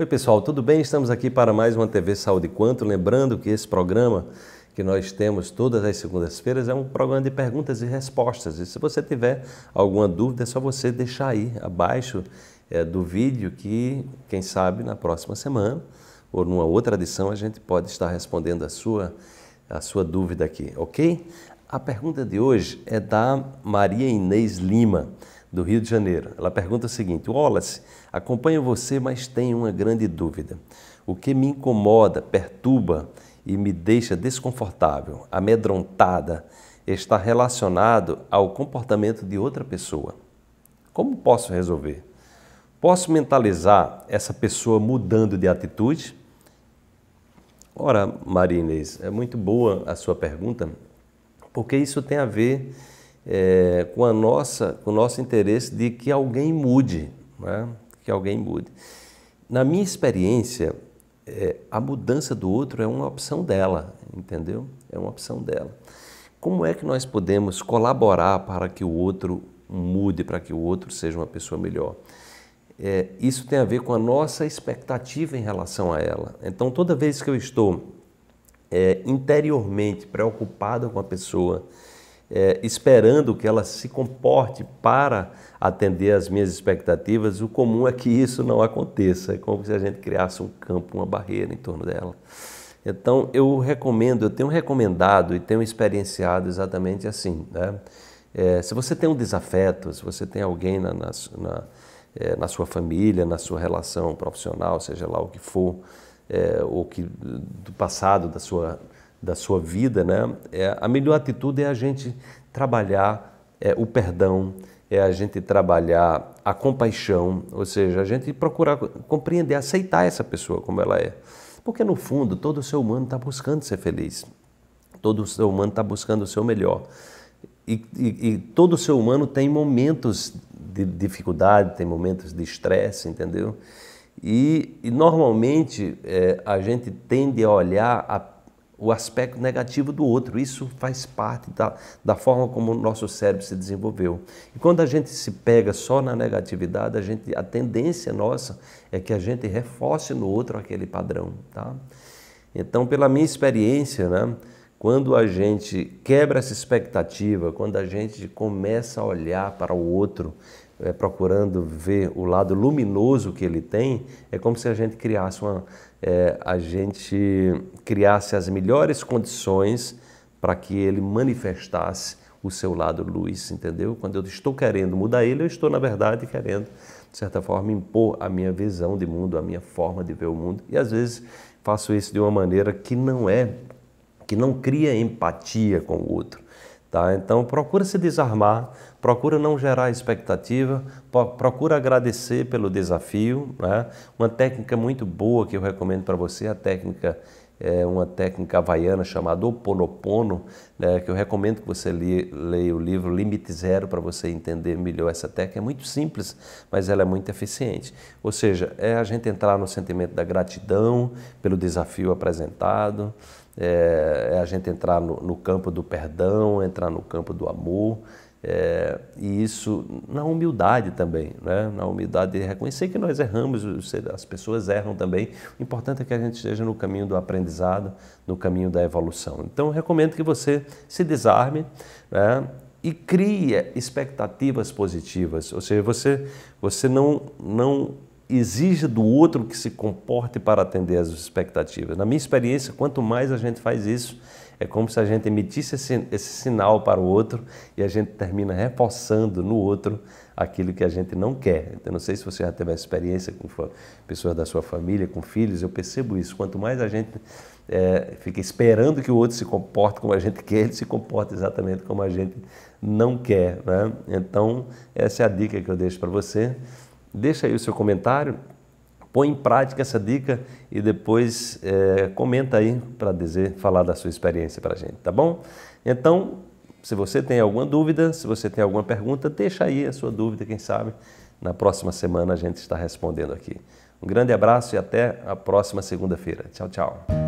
Oi, pessoal, tudo bem? Estamos aqui para mais uma TV Saúde Quanto. Lembrando que esse programa que nós temos todas as segundas-feiras é um programa de perguntas e respostas. E se você tiver alguma dúvida, é só você deixar aí abaixo é, do vídeo que, quem sabe, na próxima semana ou numa outra edição a gente pode estar respondendo a sua, a sua dúvida aqui, ok? A pergunta de hoje é da Maria Inês Lima, do Rio de Janeiro. Ela pergunta o seguinte: Wallace, acompanho você, mas tenho uma grande dúvida. O que me incomoda, perturba e me deixa desconfortável, amedrontada, está relacionado ao comportamento de outra pessoa. Como posso resolver? Posso mentalizar essa pessoa mudando de atitude? Ora, Maria Inês, é muito boa a sua pergunta porque isso tem a ver é, com, a nossa, com o nosso interesse de que alguém mude, né? que alguém mude. Na minha experiência, é, a mudança do outro é uma opção dela, entendeu? É uma opção dela. Como é que nós podemos colaborar para que o outro mude, para que o outro seja uma pessoa melhor? É, isso tem a ver com a nossa expectativa em relação a ela. Então, toda vez que eu estou é, interiormente preocupada com a pessoa, é, esperando que ela se comporte para atender às minhas expectativas, o comum é que isso não aconteça. É como se a gente criasse um campo, uma barreira em torno dela. Então, eu recomendo, eu tenho recomendado e tenho experienciado exatamente assim. Né? É, se você tem um desafeto, se você tem alguém na, na, na, é, na sua família, na sua relação profissional, seja lá o que for, é, ou que do passado da sua da sua vida, né? É, a melhor atitude é a gente trabalhar é, o perdão, é a gente trabalhar a compaixão, ou seja, a gente procurar compreender, aceitar essa pessoa como ela é, porque no fundo todo ser humano está buscando ser feliz, todo ser humano está buscando o seu melhor. E, e, e, todo ser humano tem momentos de dificuldade, tem momentos de estresse, entendeu? E, e normalmente é, a gente tende a olhar a, o aspecto negativo do outro. Isso faz parte da, da forma como o nosso cérebro se desenvolveu. E quando a gente se pega só na negatividade, a, gente, a tendência nossa é que a gente reforce no outro aquele padrão. Tá? Então, pela minha experiência, né, quando a gente quebra essa expectativa, quando a gente começa a olhar para o outro é, procurando ver o lado luminoso que ele tem, é como se a gente criasse uma, é, a gente criasse as melhores condições para que ele manifestasse o seu lado luz, entendeu? Quando eu estou querendo mudar ele, eu estou na verdade querendo de certa forma impor a minha visão de mundo, a minha forma de ver o mundo e às vezes faço isso de uma maneira que não é que não cria empatia com o outro Tá? Então, procura se desarmar, procura não gerar expectativa, procura agradecer pelo desafio. Né? Uma técnica muito boa que eu recomendo para você é a técnica é uma técnica havaiana chamada Oponopono, né, que eu recomendo que você li, leia o livro Limite Zero para você entender melhor essa técnica. É muito simples, mas ela é muito eficiente. Ou seja, é a gente entrar no sentimento da gratidão pelo desafio apresentado, é, é a gente entrar no, no campo do perdão, entrar no campo do amor, é, e isso na humildade também, né? na humildade de reconhecer que nós erramos, as pessoas erram também. O importante é que a gente esteja no caminho do aprendizado, no caminho da evolução. Então, recomendo que você se desarme né? e crie expectativas positivas, ou seja, você, você não, não exige do outro que se comporte para atender às expectativas. Na minha experiência, quanto mais a gente faz isso, é como se a gente emitisse esse, esse, sinal para o outro e a gente termina reforçando no outro aquilo que a gente não quer. Então, não sei se você já teve essa experiência com pessoas da sua família, com filhos, eu percebo isso. Quanto mais a gente é, fica esperando que o outro se comporte como a gente quer, ele se comporta exatamente como a gente não quer. Né? Então, essa é a dica que eu deixo para você. Deixa aí o seu comentário, põe em prática essa dica e depois é, comenta aí para dizer, falar da sua experiência para a gente, tá bom? Então, se você tem alguma dúvida, se você tem alguma pergunta, deixa aí a sua dúvida, quem sabe na próxima semana a gente está respondendo aqui. Um grande abraço e até a próxima segunda-feira. Tchau, tchau.